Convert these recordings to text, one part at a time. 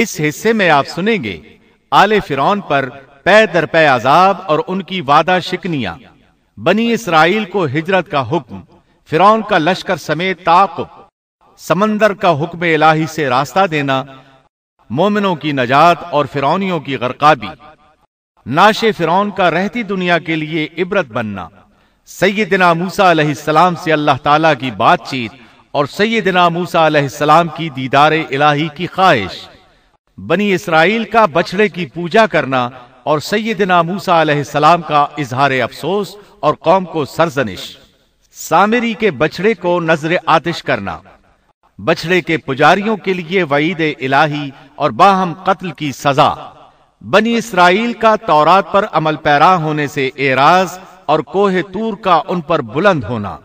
اس حصے میں آپ سنیں گے آل فرون پر پے در پے عذاب اور ان کی وعدہ شکنیا بنی اسرائیل کو ہجرت کا حکم فرون کا لشکر سمیت تعاقب سمندر کا حکم الہی سے راستہ دینا مومنوں کی نجات اور فرونیوں کی غرقابی ناش فرعون کا رہتی دنیا کے لیے عبرت بننا سیدنا موسا علیہ السلام سے اللہ تعالیٰ کی بات چیت اور سیدنا موسا علیہ السلام کی دیدار الہی کی خواہش بنی اسرائیل کا بچڑے کی پوجا کرنا اور سیدنا موسا علیہ السلام کا اظہار افسوس اور قوم کو سرزنش سامری کے بچڑے کو نظر آتش کرنا بچڑے کے پجاریوں کے لیے وعید الہی اور باہم قتل کی سزا بنی اسرائیل کا تورات پر عمل پیرا ہونے سے اعراض اور کوہ تور کا ان پر بلند ہونا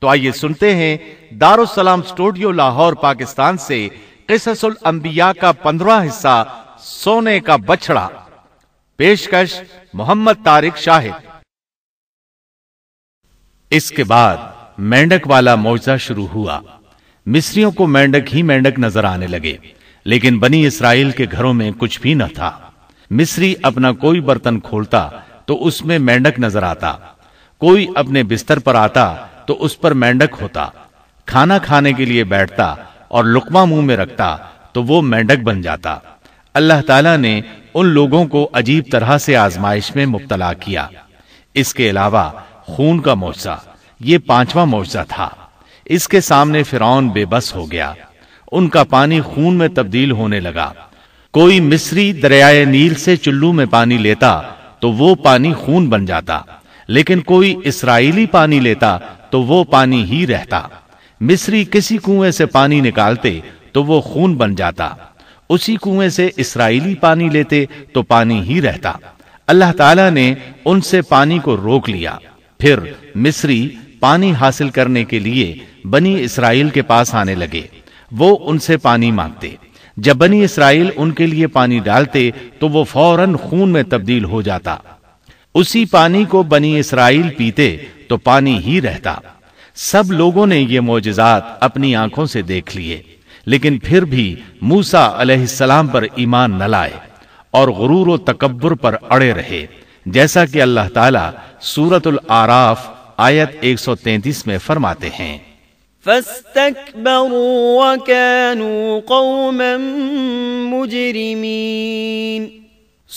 تو آئیے سنتے ہیں دارالسلام اسٹوڈیو لاہور پاکستان سے قصص الانبیاء کا پندرہ حصہ سونے کا بچڑا پیشکش محمد طارق شاہد اس کے بعد مینڈک والا موجزہ شروع ہوا مصریوں کو مینڈک ہی مینڈک نظر آنے لگے لیکن بنی اسرائیل کے گھروں میں کچھ بھی نہ تھا مصری اپنا کوئی برتن کھولتا تو اس میں مینڈک نظر آتا کوئی اپنے بستر پر آتا تو اس پر مینڈک ہوتا کھانا کھانے کے لیے بیٹھتا اور لکما منہ میں رکھتا تو وہ مینڈک بن جاتا اللہ تعالیٰ نے ان لوگوں کو عجیب طرح سے آزمائش میں مبتلا کیا اس کے علاوہ خون کا معجزہ یہ پانچواں معجزہ تھا اس کے سامنے فرعون بے بس ہو گیا ان کا پانی خون میں تبدیل ہونے لگا کوئی مصری دریائے نیل سے چلو میں پانی لیتا تو وہ پانی خون بن جاتا لیکن کوئی اسرائیلی پانی لیتا تو وہ پانی ہی رہتا مصری کسی کنویں سے پانی نکالتے تو وہ خون بن جاتا اسی کنویں سے اسرائیلی پانی لیتے تو پانی ہی رہتا اللہ تعالیٰ نے ان سے پانی پانی کو روک لیا پھر مصری حاصل کرنے کے لیے بنی اسرائیل کے پاس آنے لگے وہ ان سے پانی مانگتے جب بنی اسرائیل ان کے لیے پانی ڈالتے تو وہ فوراً خون میں تبدیل ہو جاتا اسی پانی کو بنی اسرائیل پیتے تو پانی ہی رہتا سب لوگوں نے یہ معجزات اپنی آنکھوں سے دیکھ لیے لیکن پھر بھی موسا علیہ السلام پر ایمان نہ لائے اور غرور و تکبر پر اڑے رہے جیسا کہ اللہ تعالی سورت العراف آیت 133 میں فرماتے ہیں وکانوا قوما مجرمین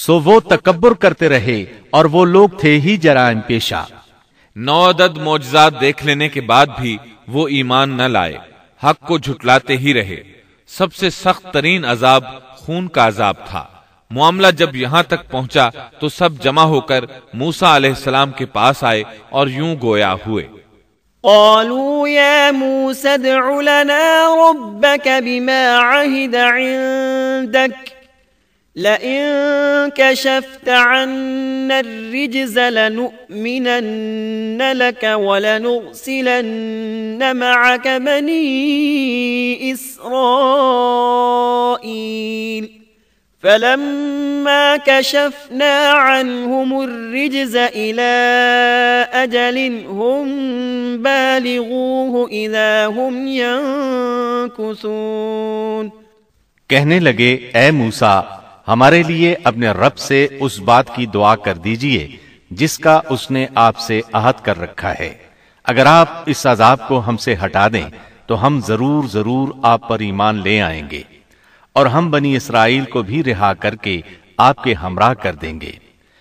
سو وہ تکبر کرتے رہے اور وہ لوگ تھے ہی جرائم پیشہ نو عدد موجزات دیکھ لینے کے بعد بھی وہ ایمان نہ لائے حق کو جھٹلاتے ہی رہے سب سے سخت ترین عذاب خون کا عذاب تھا معاملہ جب یہاں تک پہنچا تو سب جمع ہو کر موسا علیہ السلام کے پاس آئے اور یوں گویا ہوئے قالوا يا موسى ادع لنا ربك بما عهد عندك لئن كشفت عنا الرجز لنؤمنن لك ولنرسلن معك بني إسرائيل فلما كشفنا عنهم الرجز إلى أجل هم بالغوه إذا هم ينكثون کہنے لگے اے موسیٰ ہمارے لیے اپنے رب سے اس بات کی دعا کر دیجئے جس کا اس نے آپ سے عہد کر رکھا ہے اگر آپ اس عذاب کو ہم سے ہٹا دیں تو ہم ضرور ضرور آپ پر ایمان لے آئیں گے اور ہم بنی اسرائیل کو بھی رہا کر کے آپ کے ہمراہ کر دیں گے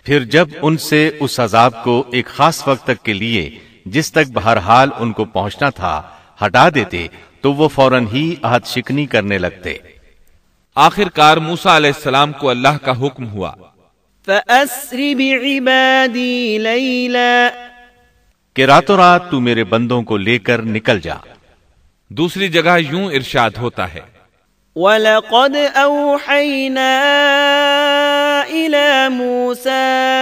پھر جب ان سے اس عذاب کو ایک خاص وقت تک کے لیے جس تک بہرحال ان کو پہنچنا تھا ہٹا دیتے تو وہ فوراً ہی عہد شکنی کرنے لگتے آخر کار موسا علیہ السلام کو اللہ کا حکم ہوا فَأَسْرِ بِعِبَادِي لَيْلًا کہ رات و رات تو میرے بندوں کو لے کر نکل جا دوسری جگہ یوں ارشاد ہوتا ہے وَلَقَدْ أَوْحَيْنَا إِلَى مُوسَىٰ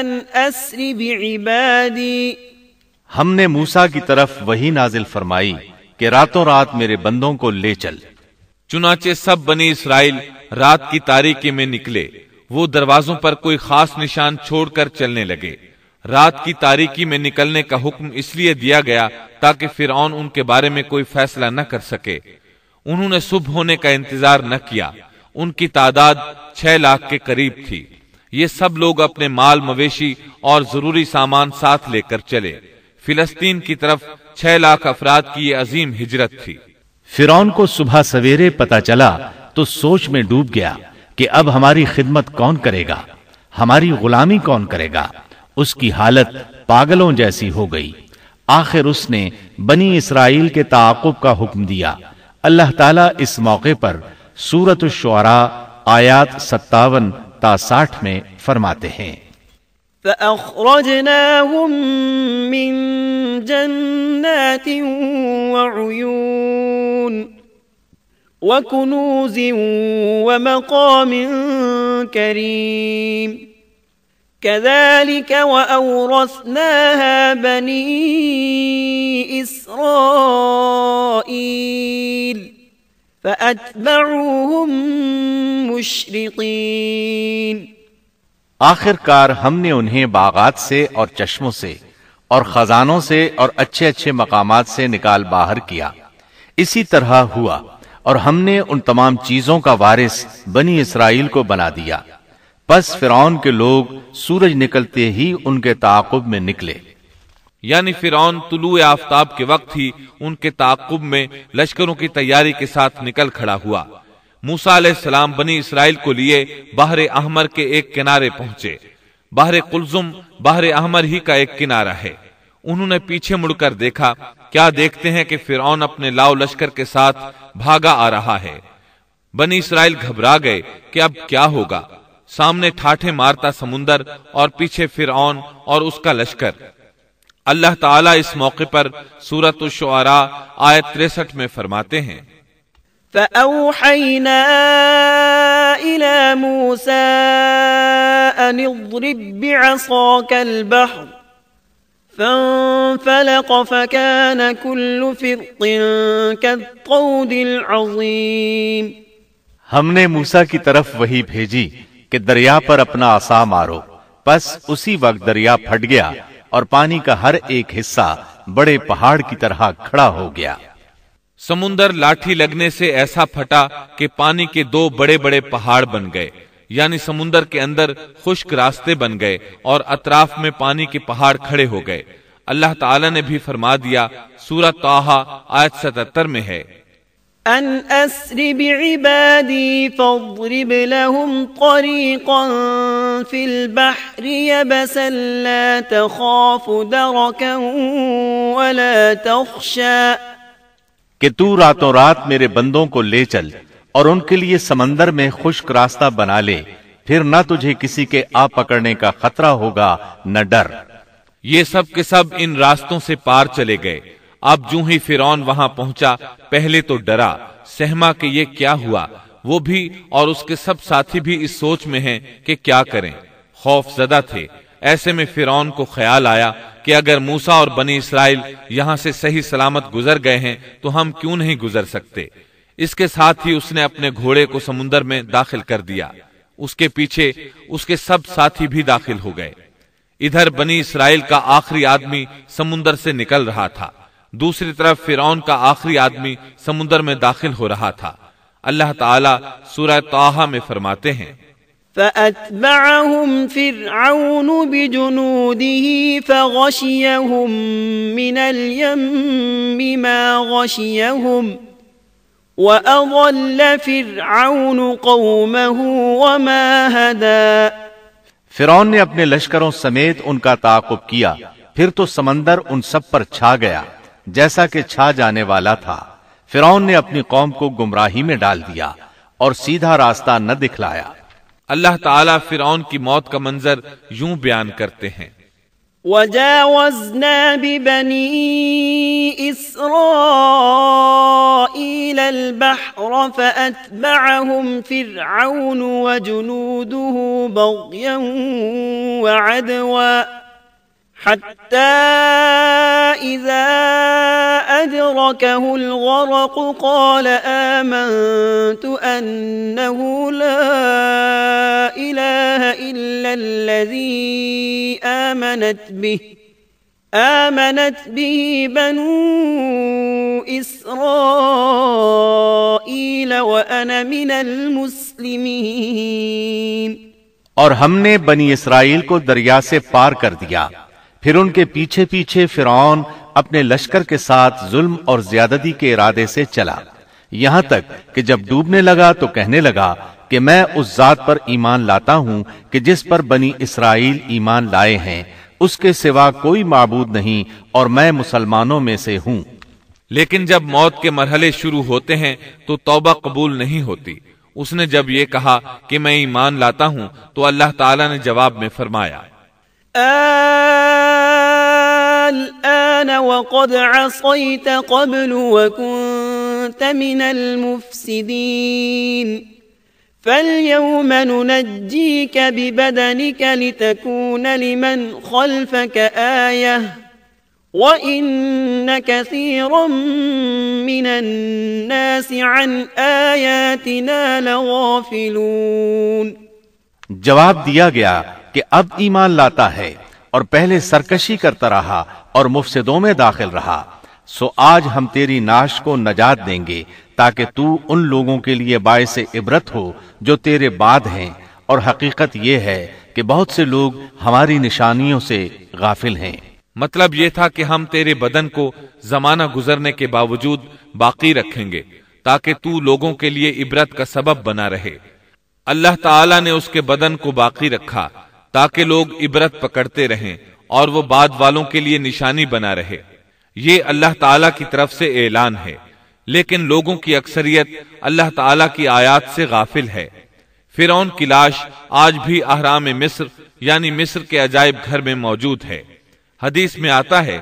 أَنْ أَسْرِ بِعِبَادِي ہم نے موسیٰ کی طرف وہی نازل فرمائی کہ راتوں رات میرے بندوں کو لے چل چنانچہ سب بنی اسرائیل رات کی تاریکی میں نکلے وہ دروازوں پر کوئی خاص نشان چھوڑ کر چلنے لگے رات کی تاریکی میں نکلنے کا حکم اس لیے دیا گیا تاکہ فرعون ان کے بارے میں کوئی فیصلہ نہ کر سکے انہوں نے صبح ہونے کا انتظار نہ کیا ان کی تعداد چھ لاکھ کے قریب تھی یہ سب لوگ اپنے مال مویشی اور ضروری سامان ساتھ لے کر چلے فلسطین کی طرف چھ لاکھ افراد کی یہ عظیم ہجرت تھی فرون کو صبح سویرے پتا چلا تو سوچ میں ڈوب گیا کہ اب ہماری خدمت کون کرے گا ہماری غلامی کون کرے گا اس کی حالت پاگلوں جیسی ہو گئی آخر اس نے بنی اسرائیل کے تعاقب کا حکم دیا اللہ تعالیٰ اس موقع پر سورت الشعراء آیات ستاون تا ساٹھ میں فرماتے ہیں فأخرجناهم من جنات وعيون وكنوز ومقام كريم كذلك وأورثناها بني إسرائيل فأتبعوهم مشرقين آخر کار ہم نے انہیں باغات سے اور چشموں سے اور خزانوں سے اور اچھے اچھے مقامات سے نکال باہر کیا اسی طرح ہوا اور ہم نے ان تمام چیزوں کا وارث بنی اسرائیل کو بنا دیا پس فرعون کے لوگ سورج نکلتے ہی ان کے تعاقب میں نکلے یعنی فرعون طلوع آفتاب کے وقت ہی ان کے تعاقب میں لشکروں کی تیاری کے ساتھ نکل کھڑا ہوا علیہ السلام بنی اسرائیل کو لیے بحر احمر کے ایک کنارے پہنچے باہر قلزم باہر احمر ہی کا ایک کنارہ ہے انہوں نے پیچھے مڑ کر دیکھا کیا دیکھتے ہیں کہ فرعون اپنے لاؤ لشکر کے ساتھ بھاگا آ رہا ہے بنی اسرائیل گھبرا گئے کہ اب کیا ہوگا سامنے ٹھاٹھے مارتا سمندر اور پیچھے فرعون اور اس کا لشکر اللہ تعالیٰ اس موقع پر سورت الشعراء آیت 63 میں فرماتے ہیں فأوحينا إلى موسى أن اضرب بعصاك البحر فانفلق فكان كل فرق كالطود العظيم ہم نے موسا کی طرف وہی بھیجی کہ دریا پر اپنا آسا مارو پس اسی وقت دریا پھٹ گیا اور پانی کا ہر ایک حصہ بڑے پہاڑ کی طرح کھڑا ہو گیا سمندر لاٹھی لگنے سے ایسا پھٹا کہ پانی کے دو بڑے بڑے پہاڑ بن گئے یعنی سمندر کے اندر خشک راستے بن گئے اور اطراف میں پانی کے پہاڑ کھڑے ہو گئے اللہ تعالی نے بھی فرما دیا سورہ توحا آج ستر میں ہے ان اسر بعبادی فاضرب لهم طریقا فی البحر یبسا لا تخاف درکا ولا تخشا کہ تو راتوں رات میرے بندوں کو لے چل اور ان کے لیے سمندر میں خشک راستہ بنا لے پھر نہ تجھے کسی کے آ پکڑنے کا خطرہ ہوگا نہ ڈر یہ سب کے سب ان راستوں سے پار چلے گئے اب جو ہی فرون وہاں پہنچا پہلے تو ڈرا سہما کہ یہ کیا ہوا وہ بھی اور اس کے سب ساتھی بھی اس سوچ میں ہیں کہ کیا کریں خوف زدہ تھے ایسے میں فرعون کو خیال آیا کہ اگر موسا اور بنی اسرائیل یہاں سے صحیح سلامت گزر گزر گئے ہیں تو ہم کیوں نہیں سکتے اس اس کے ساتھ ہی نے اپنے گھوڑے کو سمندر میں داخل کر دیا اس کے پیچھے اس کے سب ساتھی بھی داخل ہو گئے ادھر بنی اسرائیل کا آخری آدمی سمندر سے نکل رہا تھا دوسری طرف فرعون کا آخری آدمی سمندر میں داخل ہو رہا تھا اللہ تعالیٰ سورہ توحا میں فرماتے ہیں فأتبعهم فرعون بجنوده فغشيهم من اليم ما غشيهم وأضل فرعون قومه وما هدى फिरौन ने अपने लश्करों समेत उनका ताकुब किया फिर तो समंदर उन सब पर छा गया जैसा कि छा जाने वाला था फिरौन ने अपनी कौम को गुमराही में डाल दिया और सीधा रास्ता न दिखलाया اللہ تعالیٰ فرعون کی موت کا منظر یوں بیان کرتے ہیں وجاوزنا ببني إسرائيل البحر فأتبعهم فرعون وجنوده بغيا وعدوا حتى إذا أدركه الغرق قال آمنت أنه لا إله إلا الذي آمنت به آمنت به بنو إسرائيل وأنا من المسلمين ہم نے بنی اسرائیل کو دریا سے پار کر دیا پھر ان کے پیچھے پیچھے فرعون اپنے لشکر کے ساتھ ظلم اور زیادتی کے ارادے سے چلا یہاں تک کہ جب ڈوبنے لگا تو کہنے لگا کہ میں اس ذات پر ایمان لاتا ہوں کہ جس پر بنی اسرائیل ایمان لائے ہیں اس کے سوا کوئی معبود نہیں اور میں مسلمانوں میں سے ہوں لیکن جب موت کے مرحلے شروع ہوتے ہیں تو توبہ قبول نہیں ہوتی اس نے جب یہ کہا کہ میں ایمان لاتا ہوں تو اللہ تعالیٰ نے جواب میں فرمایا الآن وقد عصيت قبل وكنت من المفسدين فاليوم ننجيك ببدنك لتكون لمن خلفك آية وإن كثيرا من الناس عن آياتنا لغافلون جواب دیا گیا کہ اب ایمان لاتا ہے اور پہلے سرکشی کرتا رہا اور مفسدوں میں داخل رہا سو آج ہم تیری ناش کو نجات دیں گے تاکہ تو ان لوگوں کے لیے باعث عبرت ہو جو تیرے بعد ہیں اور حقیقت یہ ہے کہ بہت سے لوگ ہماری نشانیوں سے غافل ہیں مطلب یہ تھا کہ ہم تیرے بدن کو زمانہ گزرنے کے باوجود باقی رکھیں گے تاکہ تو لوگوں کے لیے عبرت کا سبب بنا رہے اللہ تعالی نے اس کے بدن کو باقی رکھا تاکہ لوگ عبرت پکڑتے رہیں اور وہ بعد والوں کے لیے نشانی بنا رہے یہ اللہ تعالی کی طرف سے اعلان ہے لیکن لوگوں کی اکثریت اللہ تعالی کی آیات سے غافل ہے فرعون کی لاش آج بھی احرام مصر یعنی مصر کے عجائب گھر میں موجود ہے حدیث میں آتا ہے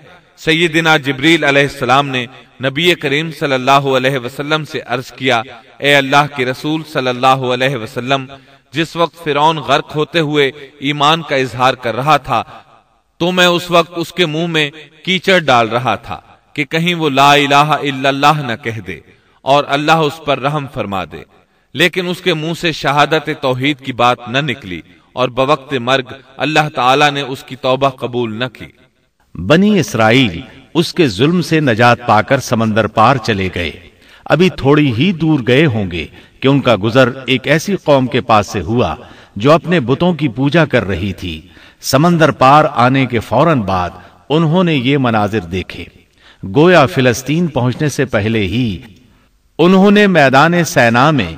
سیدنا جبریل علیہ السلام نے نبی کریم صلی اللہ علیہ وسلم سے عرض کیا اے اللہ کے رسول صلی اللہ علیہ وسلم جس وقت فرعون غرق ہوتے ہوئے ایمان کا اظہار کر رہا تھا تو میں اس وقت اس کے منہ میں کیچڑ ڈال رہا تھا کہ کہیں وہ لا الہ الا اللہ نہ کہہ دے دے اور اللہ اس اس پر رحم فرما لیکن کے منہ سے شہادت توحید کی بات نہ نکلی اور بوقت مرگ اللہ تعالی نے اس کی توبہ قبول نہ کی بنی اسرائیل اس کے ظلم سے نجات پا کر سمندر پار چلے گئے ابھی تھوڑی ہی دور گئے ہوں گے کہ ان کا گزر ایک ایسی قوم کے پاس سے ہوا جو اپنے بتوں کی پوجا کر رہی تھی سمندر پار آنے کے فوراً بعد انہوں نے یہ مناظر دیکھے گویا فلسطین پہنچنے سے پہلے ہی انہوں نے میدان سینا میں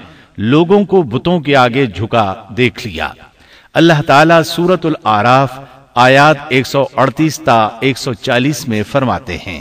لوگوں کو بتوں کے آگے جھکا دیکھ لیا اللہ تعالیٰ سورت العراف آیات 138 تا 140 میں فرماتے ہیں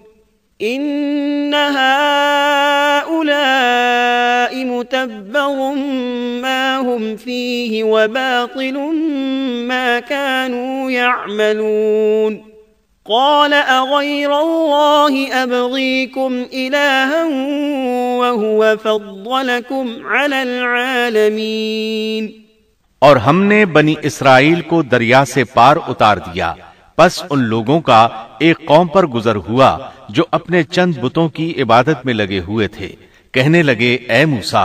إن هؤلاء متبر ما هم فيه وباطل ما كانوا يعملون قال أغير الله أبغيكم إلها وهو فضلكم على العالمين ہم نے بنی اسرائیل کو دریا سے پار اتار دیا پس ان لوگوں کا ایک قوم پر گزر ہوا جو اپنے چند بتوں کی عبادت میں لگے ہوئے تھے کہنے لگے اے موسا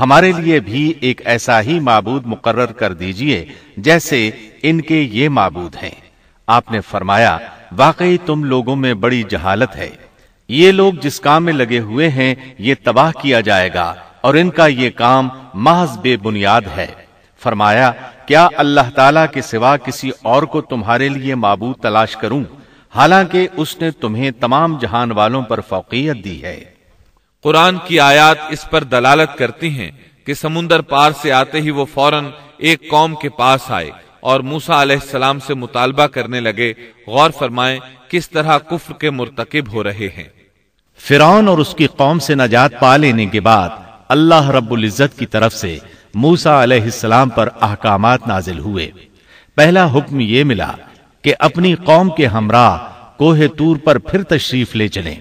ہمارے لیے بھی ایک ایسا ہی معبود مقرر کر دیجئے جیسے ان کے یہ معبود ہیں آپ نے فرمایا واقعی تم لوگوں میں بڑی جہالت ہے یہ لوگ جس کام میں لگے ہوئے ہیں یہ تباہ کیا جائے گا اور ان کا یہ کام محض بے بنیاد ہے فرمایا کیا اللہ تعالیٰ کے سوا کسی اور کو تمہارے لیے معبود تلاش کروں حالانکہ اس نے تمہیں تمام جہان والوں پر فوقیت دی ہے قرآن کی آیات اس پر دلالت کرتی ہیں کہ سمندر پار سے آتے ہی وہ فوراً ایک قوم کے پاس آئے اور موسا علیہ السلام سے مطالبہ کرنے لگے غور فرمائے کس طرح کفر کے مرتکب ہو رہے ہیں فرعون اور اس کی قوم سے نجات پا لینے کے بعد اللہ رب العزت کی طرف سے موسا علیہ السلام پر احکامات نازل ہوئے پہلا حکم یہ ملا کہ اپنی قوم کے ہمراہ کوہ تور پر پھر تشریف لے چلیں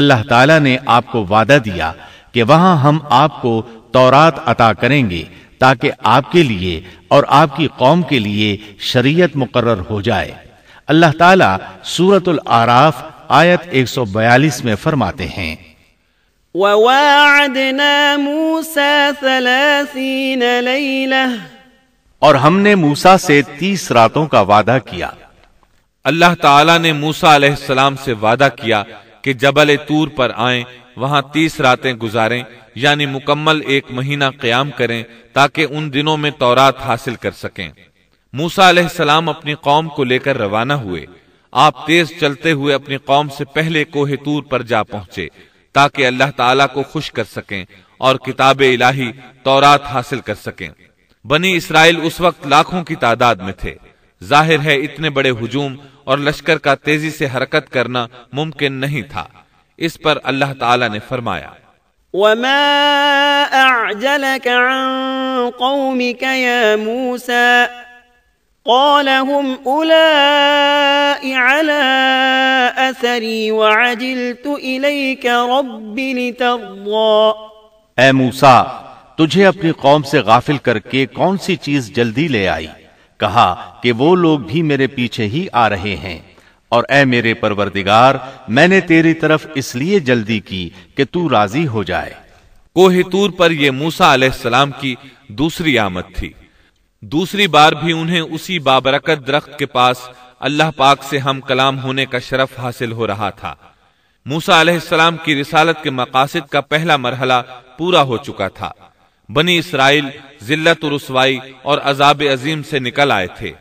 اللہ تعالیٰ نے آپ کو وعدہ دیا کہ وہاں ہم آپ کو تورات عطا کریں گے تاکہ آپ کے لیے اور آپ کی قوم کے لیے شریعت مقرر ہو جائے اللہ تعالیٰ سورت العراف آیت 142 میں فرماتے ہیں وواعدنا موسى ثلاثين ليلة اور ہم نے موسا سے تیس راتوں کا وعدہ کیا اللہ تعالیٰ نے موسا علیہ السلام سے وعدہ کیا کہ جبل تور پر آئیں وہاں تیس راتیں گزاریں یعنی مکمل ایک مہینہ قیام کریں تاکہ ان دنوں میں تورات حاصل کر سکیں موسا علیہ السلام اپنی قوم کو لے کر روانہ ہوئے آپ تیز چلتے ہوئے اپنی قوم سے پہلے کوہ تور پر جا پہنچے تاکہ اللہ تعالیٰ کو خوش کر سکیں اور کتاب الہی تورات حاصل کر سکیں بنی اسرائیل اس وقت لاکھوں کی تعداد میں تھے ظاہر ہے اتنے بڑے ہجوم اور لشکر کا تیزی سے حرکت کرنا ممکن نہیں تھا اس پر اللہ تعالی نے فرمایا وما عن قومک یا علی وعجلت لترضی اے تجھے اپنی قوم سے غافل کر کے کون سی چیز جلدی لے آئی کہا کہ وہ لوگ بھی میرے پیچھے ہی آ رہے ہیں اور اے میرے پروردگار میں نے تیری طرف اس لیے جلدی کی کہ تو راضی ہو جائے کوہ تور پر یہ موسا علیہ السلام کی دوسری آمد تھی دوسری بار بھی انہیں اسی بابرکت درخت کے پاس اللہ پاک سے ہم کلام ہونے کا شرف حاصل ہو رہا تھا موسا علیہ السلام کی رسالت کے مقاصد کا پہلا مرحلہ پورا ہو چکا تھا بنی اسرائیل و رسوائی اور عذاب عظیم سے نکل آئے تھے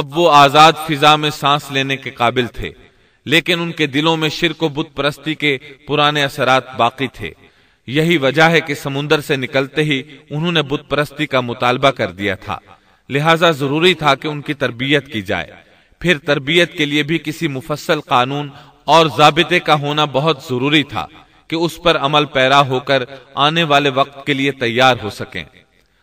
اب وہ آزاد فضا میں سانس لینے کے قابل تھے لیکن ان کے دلوں میں شرک و بت پرستی کے پرانے اثرات باقی تھے یہی وجہ ہے کہ سمندر سے نکلتے ہی انہوں نے بت پرستی کا مطالبہ کر دیا تھا لہٰذا ضروری تھا کہ ان کی تربیت کی جائے پھر تربیت کے لیے بھی کسی مفصل قانون اور ضابطے کا ہونا بہت ضروری تھا کہ اس پر عمل پیرا ہو کر آنے والے وقت کے لیے تیار ہو سکیں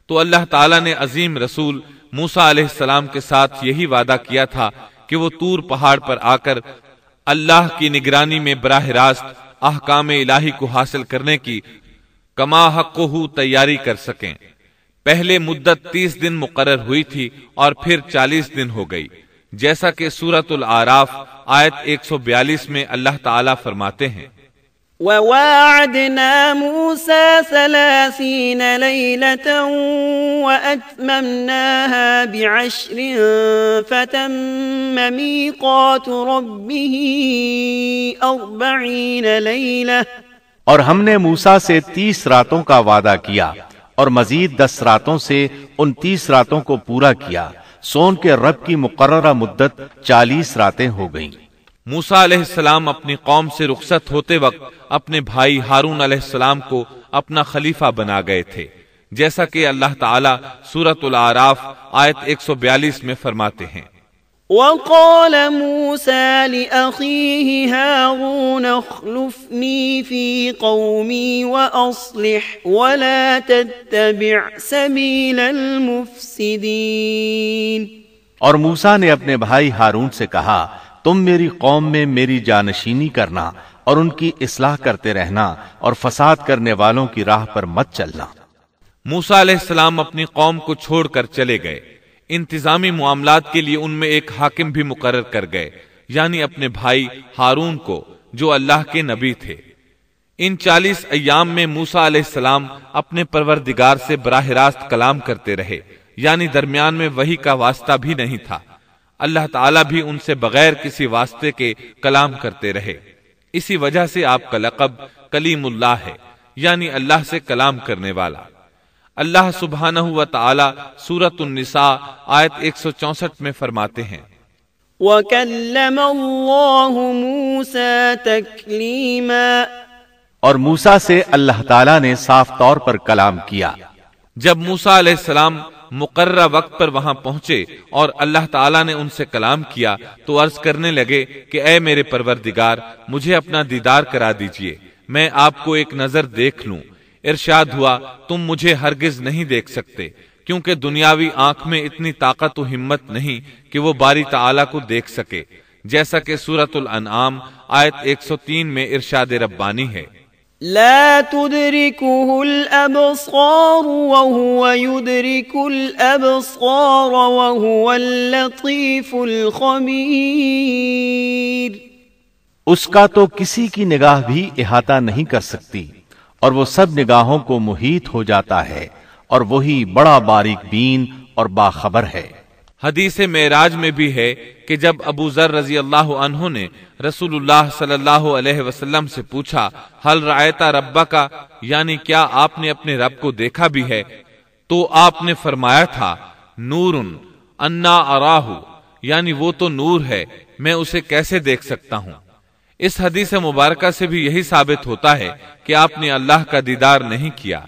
تو اللہ تعالیٰ نے عظیم رسول موسا علیہ السلام کے ساتھ یہی وعدہ کیا تھا کہ وہ تور پہاڑ پر آ کر اللہ کی نگرانی میں براہ راست احکام الہی کو حاصل کرنے کی کما حق ہو تیاری کر سکیں پہلے مدت تیس دن مقرر ہوئی تھی اور پھر چالیس دن ہو گئی جیسا کہ سورت العراف آیت ایک سو بیالیس میں اللہ تعالی فرماتے ہیں وواعدنا موسى ثلاثين ليلة وأتممناها بعشر فتم ميقات ربه أربعين ليلة اور ہم نے موسا سے تیس راتوں کا وعدہ کیا اور مزید دس راتوں سے ان تیس راتوں کو پورا کیا سون کے رب کی مقررہ مدت چالیس راتیں ہو گئیں موسا علیہ السلام اپنی قوم سے رخصت ہوتے وقت اپنے بھائی ہارون علیہ السلام کو اپنا خلیفہ بنا گئے تھے جیسا کہ اللہ تعالیٰ آیت 142 میں فرماتے ہیں وقال موسى لأخيه هارون اخلفني في قومي وأصلح ولا تتبع سبيل المفسدين اور موسا نے اپنے بھائی ہارون سے کہا تم میری قوم میں میری جانشینی کرنا اور ان کی اصلاح کرتے رہنا اور فساد کرنے والوں کی راہ پر مت چلنا موسا علیہ السلام اپنی قوم کو چھوڑ کر چلے گئے انتظامی معاملات کے لیے ان میں ایک حاکم بھی مقرر کر گئے یعنی اپنے بھائی ہارون کو جو اللہ کے نبی تھے ان چالیس ایام میں موسا علیہ السلام اپنے پروردگار سے براہ راست کلام کرتے رہے یعنی درمیان میں وہی کا واسطہ بھی نہیں تھا اللہ تعالیٰ بھی ان سے بغیر کسی واسطے کے کلام کرتے رہے اسی وجہ سے آپ کا لقب کلیم اللہ ہے یعنی اللہ سے کلام کرنے والا اللہ سبحانہ و تعالی سورت النساء آیت 164 میں فرماتے ہیں اور موسا سے اللہ تعالیٰ نے صاف طور پر کلام کیا جب موسا علیہ السلام مقررہ وقت پر وہاں پہنچے اور اللہ تعالیٰ نے ان سے کلام کیا تو عرض کرنے لگے کہ اے میرے پروردگار مجھے اپنا دیدار کرا دیجئے میں آپ کو ایک نظر دیکھ لوں ارشاد ہوا تم مجھے ہرگز نہیں دیکھ سکتے کیونکہ دنیاوی آنکھ میں اتنی طاقت و ہمت نہیں کہ وہ باری تعالیٰ کو دیکھ سکے جیسا کہ سورت الانعام آیت 103 میں ارشاد ربانی ہے لا تدركه وهو يدرك وهو اللطيف الخبير اس کا تو کسی کی نگاہ بھی احاطہ نہیں کر سکتی اور وہ سب نگاہوں کو محیط ہو جاتا ہے اور وہی بڑا باریک بین اور باخبر ہے حدیث معراج میں بھی ہے کہ جب ابو ذر رضی اللہ عنہ نے رسول اللہ صلی اللہ علیہ وسلم سے پوچھا حل رایتا ربا کا یعنی کیا آپ نے اپنے رب کو دیکھا بھی ہے تو آپ نے فرمایا تھا نور انا اراہ یعنی وہ تو نور ہے میں اسے کیسے دیکھ سکتا ہوں اس حدیث مبارکہ سے بھی یہی ثابت ہوتا ہے کہ آپ نے اللہ کا دیدار نہیں کیا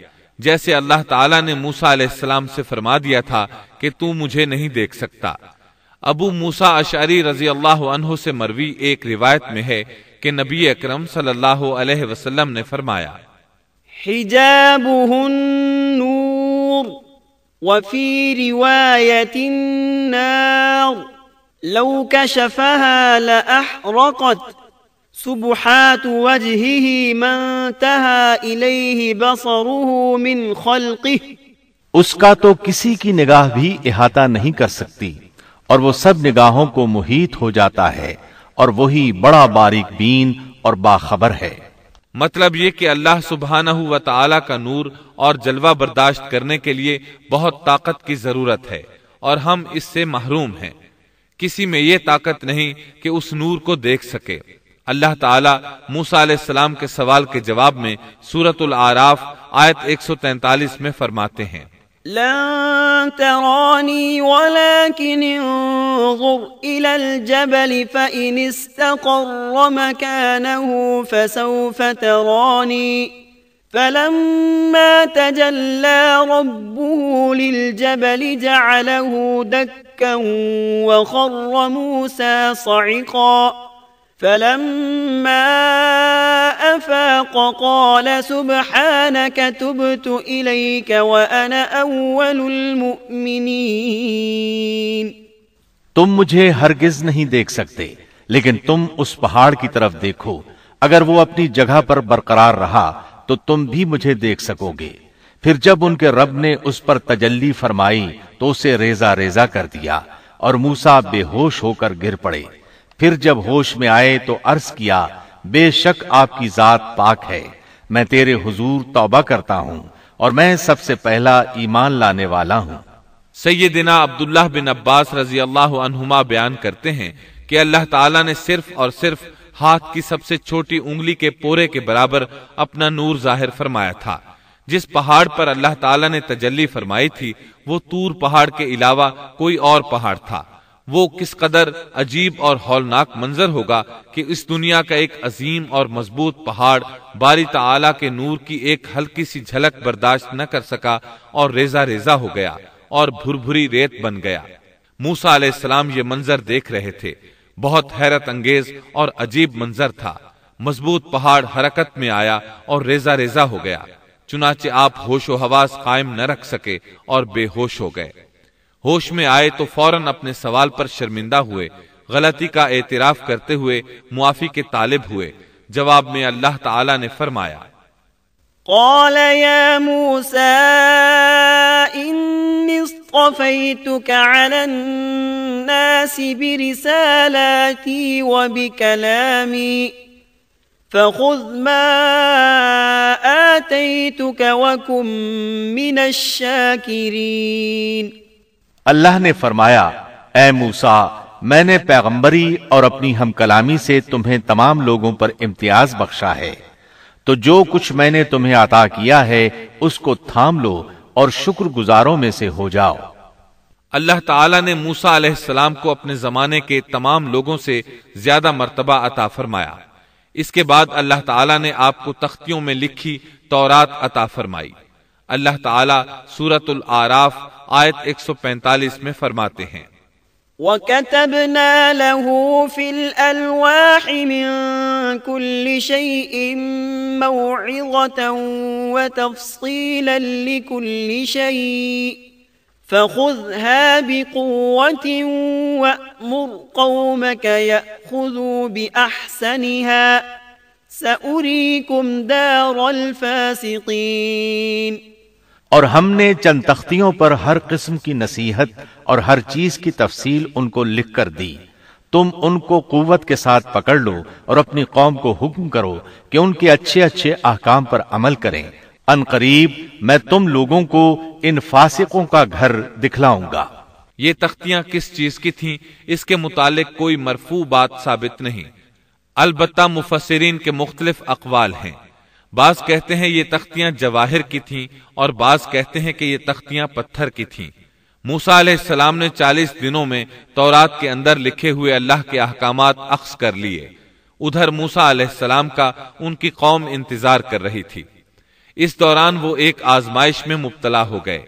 جیسے اللہ تعالیٰ نے موسا علیہ السلام سے فرما دیا تھا کہ تو مجھے نہیں دیکھ سکتا ابو موسا اشعری رضی اللہ عنہ سے مروی ایک روایت میں ہے کہ نبی اکرم صلی اللہ علیہ وسلم نے فرمایا النور وفی روایت النار لو كشفها لأحرقت سبحات وجهه من من بصره خلقه اس کا تو کسی کی نگاہ بھی احاطہ نہیں کر سکتی اور وہ سب نگاہوں کو محیط ہو جاتا ہے اور وہی بڑا باریک بین اور باخبر ہے مطلب یہ کہ اللہ سبحانہ ہوا تعالی کا نور اور جلوہ برداشت کرنے کے لیے بہت طاقت کی ضرورت ہے اور ہم اس سے محروم ہیں کسی میں یہ طاقت نہیں کہ اس نور کو دیکھ سکے تعالیٰ ताला علیہ السلام کے سوال کے جواب میں सूरत العراف آیت 143 میں فرماتے ہیں لن تراني ولكن انظر إلى الجبل فإن استقر مكانه فسوف تراني فلما تجلى ربه للجبل جعله دكا وخر موسى صعقاً فلما أفاق قال سبحانك تبت إليك وأنا أول المؤمنين تم مجھے ہرگز نہیں دیکھ سکتے لیکن تم اس پہاڑ کی طرف دیکھو اگر وہ اپنی جگہ پر برقرار رہا تو تم بھی مجھے دیکھ سکو گے پھر جب ان کے رب نے اس پر تجلی فرمائی تو اسے ریزہ ریزہ کر دیا اور موسا بے ہوش ہو کر گر پڑے پھر جب ہوش میں آئے تو عرض کیا بے شک آپ کی ذات پاک ہے میں تیرے حضور توبہ کرتا ہوں اور میں سب سے پہلا ایمان لانے والا ہوں سیدنا عبداللہ بن عباس رضی اللہ عنہما بیان کرتے ہیں کہ اللہ تعالیٰ نے صرف اور صرف ہاتھ کی سب سے چھوٹی انگلی کے پورے کے برابر اپنا نور ظاہر فرمایا تھا جس پہاڑ پر اللہ تعالیٰ نے تجلی فرمائی تھی وہ تور پہاڑ کے علاوہ کوئی اور پہاڑ تھا وہ کس قدر عجیب اور ہولناک منظر ہوگا کہ اس دنیا کا ایک عظیم اور مضبوط پہاڑ باری تعالی کے نور کی ایک ہلکی سی جھلک برداشت نہ کر سکا اور ریزہ ریزہ ہو گیا اور بھر بھری ریت بن گیا موسا علیہ السلام یہ منظر دیکھ رہے تھے بہت حیرت انگیز اور عجیب منظر تھا مضبوط پہاڑ حرکت میں آیا اور ریزہ ریزہ ہو گیا چنانچہ آپ ہوش و حواس قائم نہ رکھ سکے اور بے ہوش ہو گئے ہوش میں آئے تو فوراً اپنے سوال پر شرمندہ ہوئے غلطی کا اعتراف کرتے ہوئے معافی کے طالب ہوئے جواب میں اللہ تعالی نے فرمایا قال يا موسى إني اصطفيتك على الناس برسالاتي وبكلامي فخذ ما آتيتك وكن من الشاكرين اللہ نے فرمایا اے موسا میں نے پیغمبری اور اپنی ہم کلامی سے تمہیں تمام لوگوں پر امتیاز بخشا ہے تو جو کچھ میں نے تمہیں عطا کیا ہے اس کو تھام لو اور شکر گزاروں میں سے ہو جاؤ اللہ تعالی نے موسا علیہ السلام کو اپنے زمانے کے تمام لوگوں سے زیادہ مرتبہ عطا فرمایا اس کے بعد اللہ تعالی نے آپ کو تختیوں میں لکھی تورات عطا فرمائی اللہ تعالی سورة العراف آیت 145 میں فرماتے ہیں وكتبنا له في الألواح من كل شيء موعظة وتفصيلا لكل شيء فخذها بقوة وأمر قومك يأخذوا بأحسنها سأريكم دار الفاسقين اور ہم نے چند تختیوں پر ہر قسم کی نصیحت اور ہر چیز کی تفصیل ان کو لکھ کر دی تم ان کو قوت کے ساتھ پکڑ لو اور اپنی قوم کو حکم کرو کہ ان کے اچھے اچھے احکام پر عمل کریں ان قریب میں تم لوگوں کو ان فاسقوں کا گھر دکھلاؤں گا یہ تختیاں کس چیز کی تھیں اس کے متعلق کوئی مرفو بات ثابت نہیں البتہ مفسرین کے مختلف اقوال ہیں بعض کہتے ہیں یہ تختیاں جواہر کی تھیں اور بعض کہتے ہیں کہ یہ تختیاں پتھر کی تھیں موسا علیہ السلام نے چالیس دنوں میں تورات کے اندر لکھے ہوئے اللہ کے احکامات اخذ کر لیے ادھر موسا علیہ السلام کا ان کی قوم انتظار کر رہی تھی اس دوران وہ ایک آزمائش میں مبتلا ہو گئے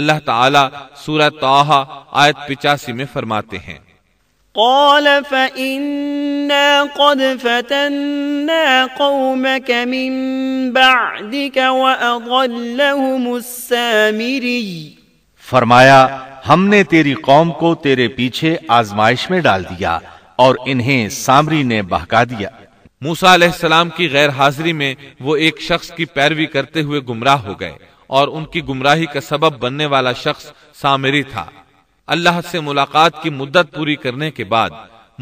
اللہ تعالی توحا آیت پچاسی میں فرماتے ہیں فرمایا ہم نے تیری قوم کو تیرے پیچھے آزمائش میں ڈال دیا اور انہیں سامری نے بہکا دیا موسا علیہ السلام کی غیر حاضری میں وہ ایک شخص کی پیروی کرتے ہوئے گمراہ ہو گئے اور ان کی گمراہی کا سبب بننے والا شخص سامری تھا اللہ سے ملاقات کی مدت پوری کرنے کے بعد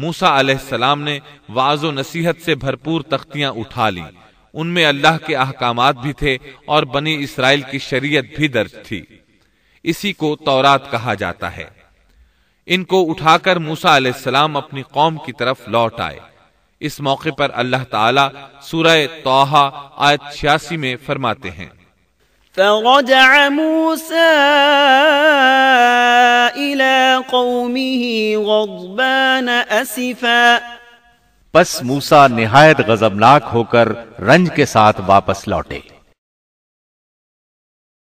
موسا علیہ السلام نے واض و نصیحت سے بھرپور تختیاں اٹھا لی ان میں اللہ کے احکامات بھی تھے اور بنی اسرائیل کی شریعت بھی درج تھی اسی کو تورات کہا جاتا ہے ان کو اٹھا کر موسا علیہ السلام اپنی قوم کی طرف لوٹ آئے اس موقع پر اللہ تعالی سورہ توحا آیت چھیاسی میں فرماتے ہیں فرجع موسى إلى قومه غضبان أسفا پس موسا نہایت غزبناک ہو کر رنج کے ساتھ واپس لوٹے